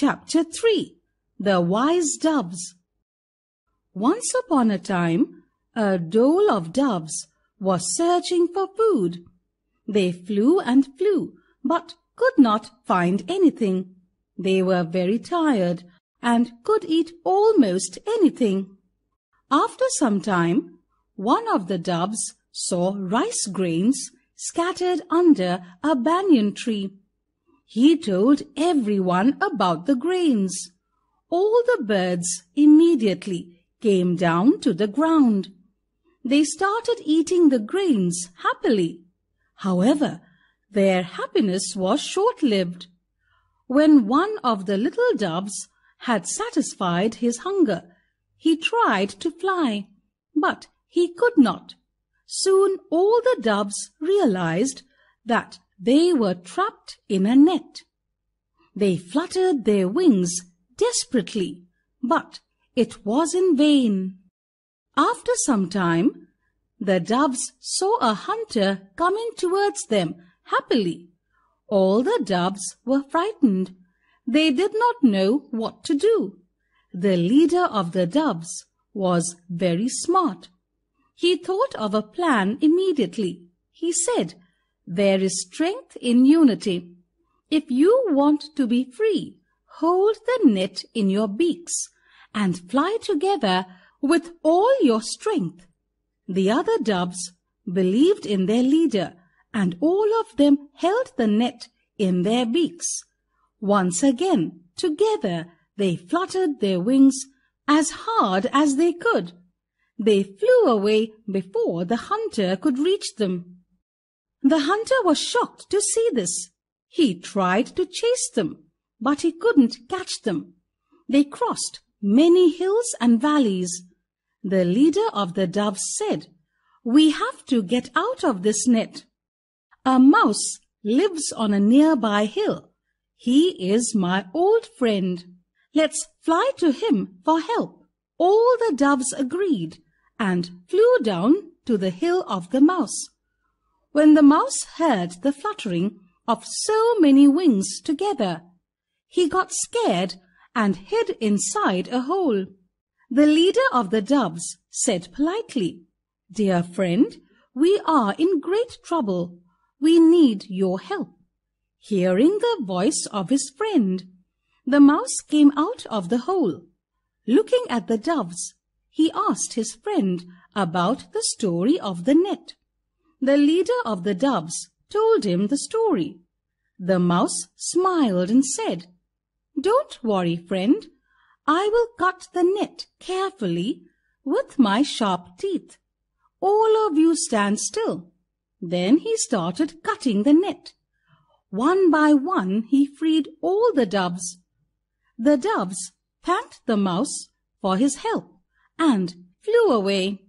Chapter 3 The Wise Doves Once upon a time, a dole of doves was searching for food. They flew and flew, but could not find anything. They were very tired and could eat almost anything. After some time, one of the doves saw rice grains scattered under a banyan tree he told everyone about the grains. All the birds immediately came down to the ground. They started eating the grains happily. However, their happiness was short-lived. When one of the little doves had satisfied his hunger, he tried to fly, but he could not. Soon all the doves realized that they were trapped in a net. They fluttered their wings desperately, but it was in vain. After some time, the doves saw a hunter coming towards them happily. All the doves were frightened. They did not know what to do. The leader of the doves was very smart. He thought of a plan immediately. He said, there is strength in unity. If you want to be free, hold the net in your beaks and fly together with all your strength. The other doves believed in their leader, and all of them held the net in their beaks. Once again, together, they fluttered their wings as hard as they could. They flew away before the hunter could reach them. The hunter was shocked to see this. He tried to chase them, but he couldn't catch them. They crossed many hills and valleys. The leader of the doves said, We have to get out of this net. A mouse lives on a nearby hill. He is my old friend. Let's fly to him for help. All the doves agreed and flew down to the hill of the mouse when the mouse heard the fluttering of so many wings together. He got scared and hid inside a hole. The leader of the doves said politely, Dear friend, we are in great trouble. We need your help. Hearing the voice of his friend, the mouse came out of the hole. Looking at the doves, he asked his friend about the story of the net. The leader of the doves told him the story. The mouse smiled and said, Don't worry, friend. I will cut the net carefully with my sharp teeth. All of you stand still. Then he started cutting the net. One by one he freed all the doves. The doves thanked the mouse for his help and flew away.